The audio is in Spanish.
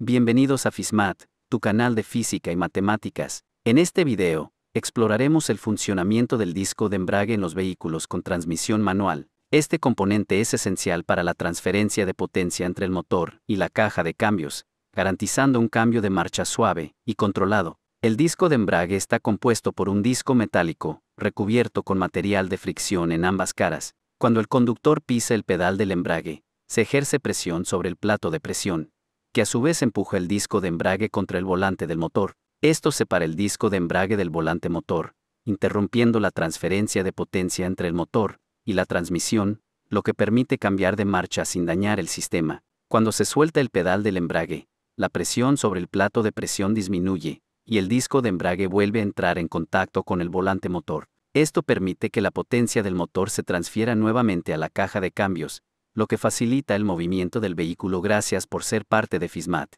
Bienvenidos a FISMAT, tu canal de física y matemáticas. En este video, exploraremos el funcionamiento del disco de embrague en los vehículos con transmisión manual. Este componente es esencial para la transferencia de potencia entre el motor y la caja de cambios, garantizando un cambio de marcha suave y controlado. El disco de embrague está compuesto por un disco metálico, recubierto con material de fricción en ambas caras. Cuando el conductor pisa el pedal del embrague, se ejerce presión sobre el plato de presión, que a su vez empuja el disco de embrague contra el volante del motor. Esto separa el disco de embrague del volante motor, interrumpiendo la transferencia de potencia entre el motor y la transmisión, lo que permite cambiar de marcha sin dañar el sistema. Cuando se suelta el pedal del embrague, la presión sobre el plato de presión disminuye, y el disco de embrague vuelve a entrar en contacto con el volante motor. Esto permite que la potencia del motor se transfiera nuevamente a la caja de cambios, lo que facilita el movimiento del vehículo gracias por ser parte de FISMAT.